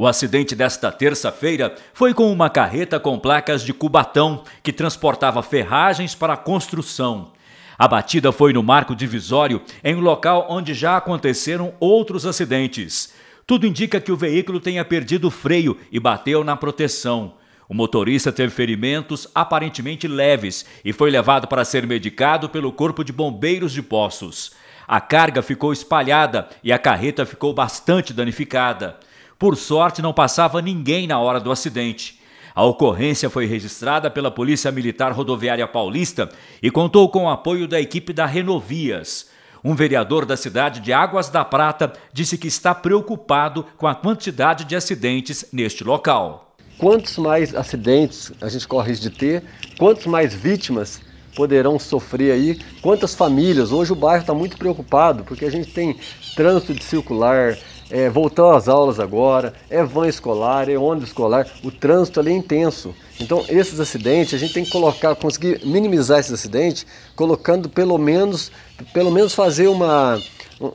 O acidente desta terça-feira foi com uma carreta com placas de Cubatão que transportava ferragens para a construção. A batida foi no marco divisório, em um local onde já aconteceram outros acidentes. Tudo indica que o veículo tenha perdido freio e bateu na proteção. O motorista teve ferimentos aparentemente leves e foi levado para ser medicado pelo Corpo de Bombeiros de Poços. A carga ficou espalhada e a carreta ficou bastante danificada. Por sorte, não passava ninguém na hora do acidente. A ocorrência foi registrada pela Polícia Militar Rodoviária Paulista e contou com o apoio da equipe da Renovias. Um vereador da cidade de Águas da Prata disse que está preocupado com a quantidade de acidentes neste local. Quantos mais acidentes a gente corre de ter, quantos mais vítimas poderão sofrer aí, quantas famílias. Hoje o bairro está muito preocupado porque a gente tem trânsito de circular, é, às aulas agora, é van escolar, é ônibus escolar, o trânsito ali é intenso. Então, esses acidentes, a gente tem que colocar, conseguir minimizar esses acidentes, colocando pelo menos, pelo menos fazer uma,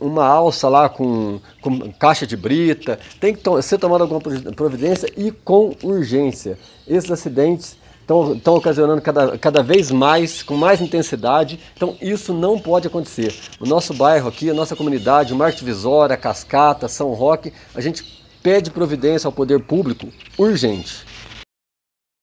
uma alça lá com, com caixa de brita, tem que to ser tomada alguma providência e com urgência. Esses acidentes estão, ocasionando cada, cada vez mais, com mais intensidade. Então isso não pode acontecer. O nosso bairro aqui, a nossa comunidade, o Marte Visora, Cascata, São Roque, a gente pede providência ao poder público urgente.